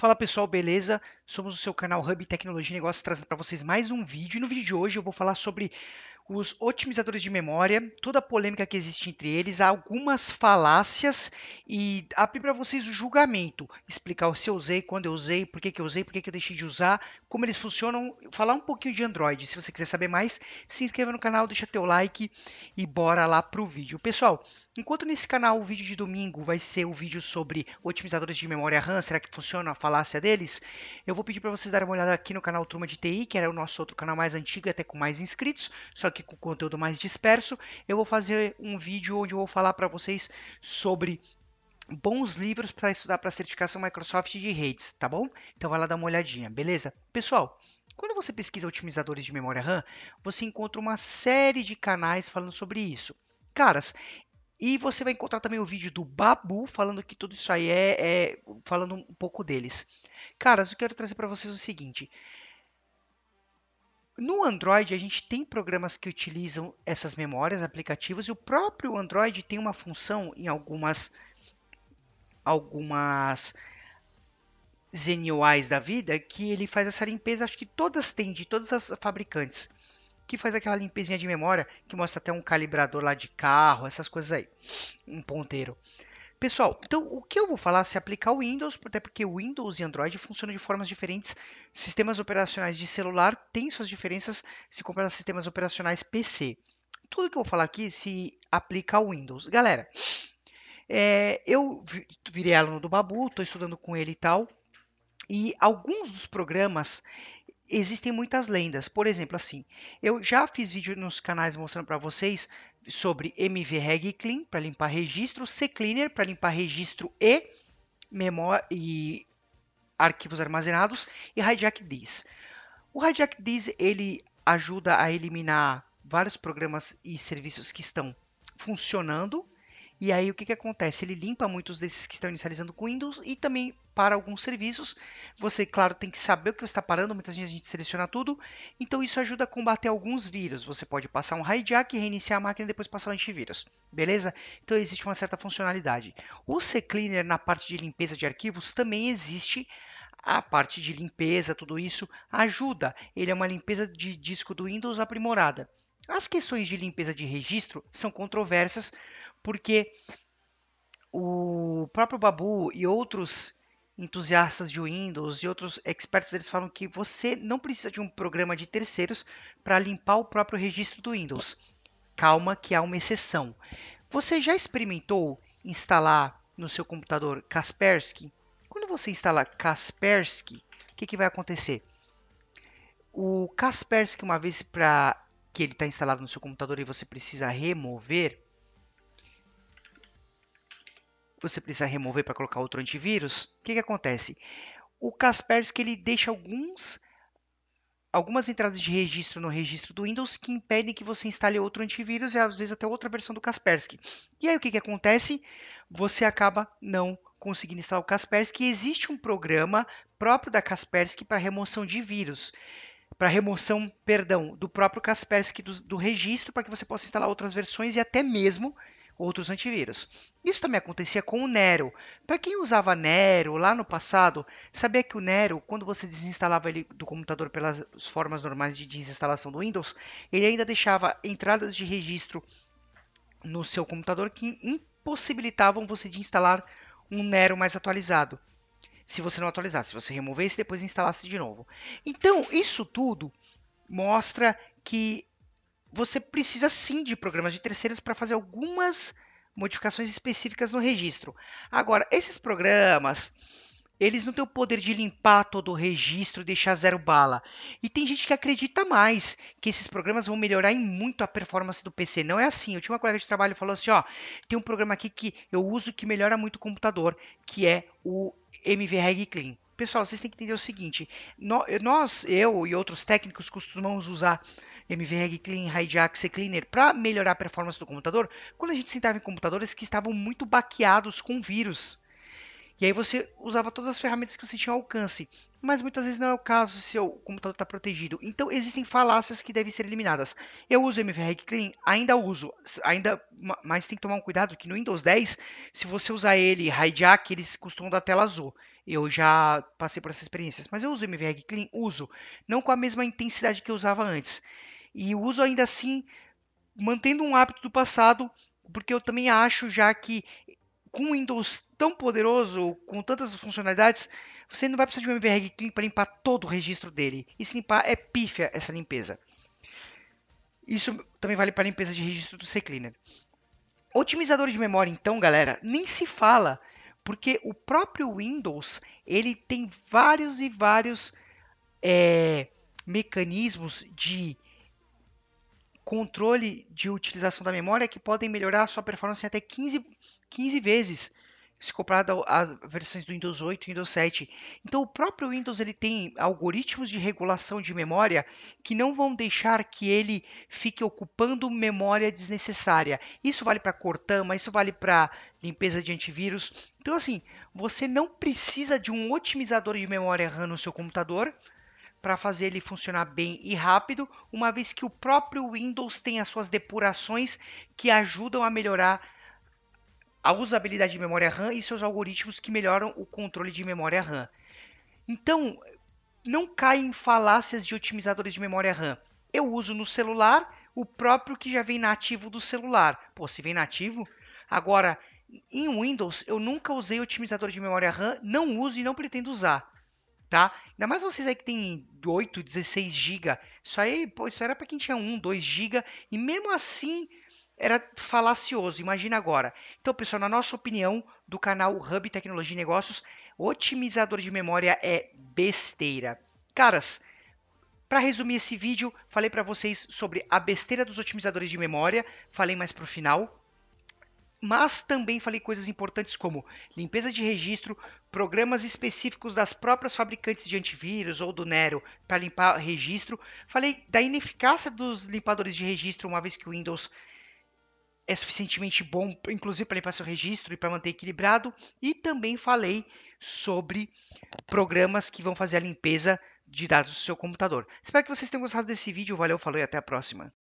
Fala pessoal, beleza? Somos o seu canal Hub Tecnologia e Negócios trazendo para vocês mais um vídeo. E no vídeo de hoje eu vou falar sobre os otimizadores de memória, toda a polêmica que existe entre eles, algumas falácias e abrir para vocês o julgamento, explicar se eu usei, quando eu usei, por que, que eu usei, por que, que eu deixei de usar, como eles funcionam, falar um pouquinho de Android. Se você quiser saber mais, se inscreva no canal, deixa teu like e bora lá pro vídeo. Pessoal, enquanto nesse canal o vídeo de domingo vai ser o vídeo sobre otimizadores de memória RAM, será que funciona a falácia deles? Eu vou pedir para vocês darem uma olhada aqui no canal Turma de TI, que era o nosso outro canal mais antigo e até com mais inscritos, só que aqui com conteúdo mais disperso, eu vou fazer um vídeo onde eu vou falar para vocês sobre bons livros para estudar para certificação Microsoft de redes, tá bom? Então vai lá dar uma olhadinha, beleza? Pessoal, quando você pesquisa otimizadores de memória RAM, você encontra uma série de canais falando sobre isso. Caras, e você vai encontrar também o vídeo do Babu falando que tudo isso aí é, é falando um pouco deles. Caras, eu quero trazer para vocês o seguinte: no Android, a gente tem programas que utilizam essas memórias, aplicativos, e o próprio Android tem uma função em algumas algumas ZeniUIs da vida que ele faz essa limpeza, acho que todas têm, de todas as fabricantes, que faz aquela limpezinha de memória, que mostra até um calibrador lá de carro, essas coisas aí, um ponteiro. Pessoal, então o que eu vou falar se aplicar ao Windows, até porque Windows e Android funcionam de formas diferentes. Sistemas operacionais de celular têm suas diferenças se comparar a sistemas operacionais PC. Tudo que eu vou falar aqui se aplica ao Windows. Galera, é, eu virei aluno do Babu, estou estudando com ele e tal. E alguns dos programas existem muitas lendas. Por exemplo, assim, eu já fiz vídeo nos canais mostrando para vocês sobre Reg clean para limpar registro, ccleaner para limpar registro e memória e arquivos armazenados e hijack diz. O hijack diz ele ajuda a eliminar vários programas e serviços que estão funcionando e aí o que, que acontece? Ele limpa muitos desses que estão inicializando com Windows e também para alguns serviços. Você, claro, tem que saber o que você está parando, muitas vezes a gente seleciona tudo. Então isso ajuda a combater alguns vírus. Você pode passar um hijack, reiniciar a máquina e depois passar o um antivírus. Beleza? Então existe uma certa funcionalidade. O CCleaner na parte de limpeza de arquivos também existe a parte de limpeza, tudo isso ajuda. Ele é uma limpeza de disco do Windows aprimorada. As questões de limpeza de registro são controversas, porque o próprio Babu e outros entusiastas de Windows e outros expertos eles falam que você não precisa de um programa de terceiros para limpar o próprio registro do Windows. Calma que há uma exceção. Você já experimentou instalar no seu computador Kaspersky? Quando você instala Kaspersky, o que, que vai acontecer? O Kaspersky, uma vez para que ele está instalado no seu computador e você precisa remover, que você precisa remover para colocar outro antivírus, o que, que acontece? O Kaspersky ele deixa alguns algumas entradas de registro no registro do Windows que impedem que você instale outro antivírus e às vezes até outra versão do Kaspersky. E aí o que, que acontece? Você acaba não conseguindo instalar o Kaspersky. Existe um programa próprio da Kaspersky para remoção de vírus, para remoção, perdão, do próprio Kaspersky do, do registro para que você possa instalar outras versões e até mesmo outros antivírus. Isso também acontecia com o Nero. Para quem usava Nero lá no passado, sabia que o Nero, quando você desinstalava ele do computador pelas formas normais de desinstalação do Windows, ele ainda deixava entradas de registro no seu computador que impossibilitavam você de instalar um Nero mais atualizado. Se você não atualizasse, se você removesse e depois instalasse de novo. Então, isso tudo mostra que você precisa sim de programas de terceiros para fazer algumas modificações específicas no registro. Agora, esses programas, eles não têm o poder de limpar todo o registro, e deixar zero bala. E tem gente que acredita mais que esses programas vão melhorar em muito a performance do PC. Não é assim. Eu tinha uma colega de trabalho que falou assim, ó, tem um programa aqui que eu uso que melhora muito o computador, que é o MVReg Clean. Pessoal, vocês têm que entender o seguinte, nós, eu e outros técnicos costumamos usar MVReg Clean, Hijack, CCleaner, para melhorar a performance do computador, quando a gente sentava em computadores que estavam muito baqueados com vírus. E aí você usava todas as ferramentas que você tinha alcance. Mas muitas vezes não é o caso se o computador está protegido. Então existem falácias que devem ser eliminadas. Eu uso MVReg Clean, ainda uso, ainda, mas tem que tomar um cuidado que no Windows 10, se você usar ele hijack, eles costumam dar tela azul. Eu já passei por essas experiências, mas eu uso MVReg Clean, uso, não com a mesma intensidade que eu usava antes e uso ainda assim mantendo um hábito do passado, porque eu também acho já que com o Windows tão poderoso, com tantas funcionalidades, você não vai precisar de um MVR Clean para limpar todo o registro dele. E se limpar é pífia essa limpeza. Isso também vale para a limpeza de registro do CCleaner. Otimizador de memória, então, galera, nem se fala, porque o próprio Windows ele tem vários e vários é, mecanismos de controle de utilização da memória que podem melhorar sua performance até 15, 15 vezes se comparado às versões do Windows 8 e Windows 7. Então o próprio Windows ele tem algoritmos de regulação de memória que não vão deixar que ele fique ocupando memória desnecessária. Isso vale para Cortana, isso vale para limpeza de antivírus. Então assim, você não precisa de um otimizador de memória RAM no seu computador para fazer ele funcionar bem e rápido, uma vez que o próprio Windows tem as suas depurações que ajudam a melhorar a usabilidade de memória RAM e seus algoritmos que melhoram o controle de memória RAM. Então, não caia em falácias de otimizadores de memória RAM. Eu uso no celular o próprio que já vem nativo do celular. Pô, se vem nativo, agora em Windows eu nunca usei otimizador de memória RAM, não uso e não pretendo usar tá? Ainda mais vocês aí que tem 8, 16 GB. Isso aí, pô, isso era para quem tinha 1, 2 GB e mesmo assim era falacioso, imagina agora. Então, pessoal, na nossa opinião do canal Hub Tecnologia e Negócios, otimizador de memória é besteira. Caras, para resumir esse vídeo, falei para vocês sobre a besteira dos otimizadores de memória, falei mais pro final, mas também falei coisas importantes como limpeza de registro, programas específicos das próprias fabricantes de antivírus ou do Nero para limpar registro. Falei da ineficácia dos limpadores de registro, uma vez que o Windows é suficientemente bom, inclusive para limpar seu registro e para manter equilibrado. E também falei sobre programas que vão fazer a limpeza de dados do seu computador. Espero que vocês tenham gostado desse vídeo. Valeu, falou e até a próxima.